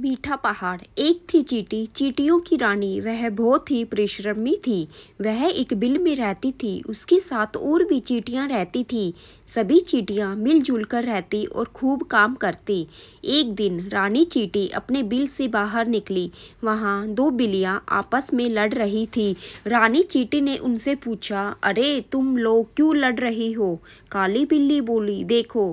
मीठा पहाड़ एक थी चीटी चीटियों की रानी वह बहुत ही परिश्रमी थी वह एक बिल में रहती थी उसके साथ और भी चीटियाँ रहती थी सभी चीटियाँ मिलजुल कर रहती और खूब काम करती एक दिन रानी चीटी अपने बिल से बाहर निकली वहाँ दो बिल्लियाँ आपस में लड़ रही थी रानी चीटी ने उनसे पूछा अरे तुम लोग क्यों लड़ रही हो काली बिल्ली बोली देखो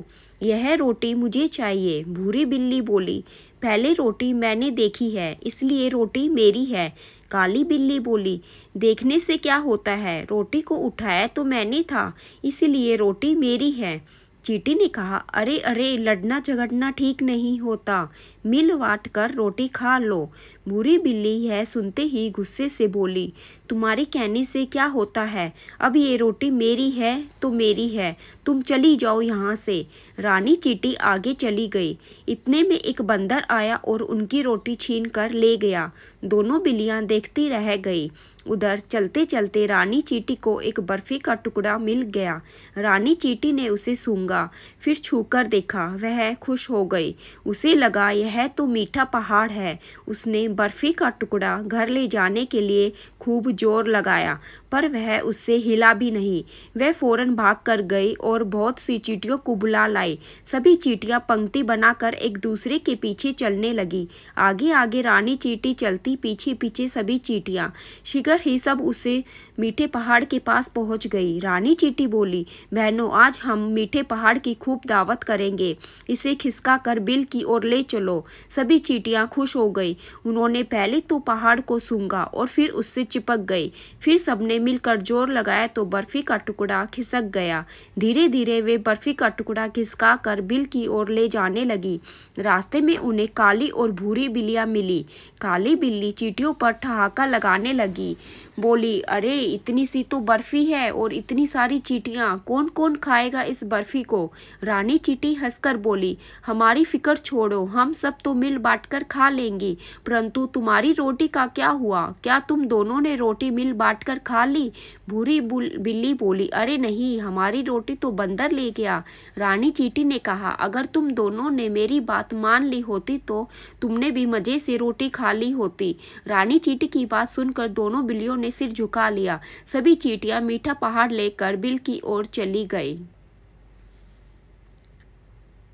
यह रोटी मुझे चाहिए भूरी बिल्ली बोली पहले रोटी मैंने देखी है इसलिए रोटी मेरी है काली बिल्ली बोली देखने से क्या होता है रोटी को उठाया तो मैंने था इसलिए रोटी मेरी है चीटी ने कहा अरे अरे लड़ना झगड़ना ठीक नहीं होता मिल वाट कर रोटी खा लो बुरी बिल्ली है सुनते ही गुस्से से बोली तुम्हारे कहने से क्या होता है अब ये रोटी मेरी है तो मेरी है तुम चली जाओ यहाँ से रानी चीटी आगे चली गई इतने में एक बंदर आया और उनकी रोटी छीन कर ले गया दोनों बिल्लियाँ देखती रह गई उधर चलते चलते रानी चीटी को एक बर्फ़ी का टुकड़ा मिल गया रानी चीटी ने उसे सूंघा दूंगा फिर छूकर देखा वह खुश हो गई उसे लगा यह तो मीठा पहाड़ है उसने बर्फ़ी का टुकड़ा घर ले जाने के लिए खूब जोर लगाया पर वह उससे हिला भी नहीं वह फ़ौरन भाग कर गई और बहुत सी चीटियों को बुला लाई सभी चीटियां पंक्ति बनाकर एक दूसरे के पीछे चलने लगी आगे आगे रानी चीटी चलती पीछे पीछे सभी चीटियां शिखर ही सब उसे मीठे पहाड़ के पास पहुंच गई रानी चीटी बोली बहनों आज हम मीठे पहाड़ पहाड़ की खूब दावत करेंगे इसे खिसका कर बिल की ओर ले चलो सभी चीटियाँ खुश हो गई उन्होंने पहले तो पहाड़ को सूंघा और फिर उससे चिपक गई फिर सबने मिलकर जोर लगाया तो बर्फ़ी का टुकड़ा खिसक गया धीरे धीरे वे बर्फ़ी का टुकड़ा खिसका कर बिल की ओर ले जाने लगी रास्ते में उन्हें काली और भूरी बिल्लियां मिली काली बिल्ली चीटियों पर ठहाका लगाने लगी बोली अरे इतनी सी तो बर्फ़ी है और इतनी सारी चीटियां कौन कौन खाएगा इस बर्फ़ी को रानी चीटी हंसकर बोली हमारी फिक्र छोड़ो हम सब तो मिल बांटकर खा लेंगी परंतु तुम्हारी रोटी का क्या हुआ क्या तुम दोनों ने रोटी मिल बांटकर खा ली भूरी बिल्ली बोली अरे नहीं हमारी रोटी तो बंदर ले गया रानी चीटी ने कहा अगर तुम दोनों ने मेरी बात मान ली होती तो तुमने भी मज़े से रोटी खा ली होती रानी चीटी की बात सुनकर दोनों बिल्लियों ने सिर झुका लिया सभी चीटियाँ मीठा पहाड़ लेकर बिल की ओर चली गई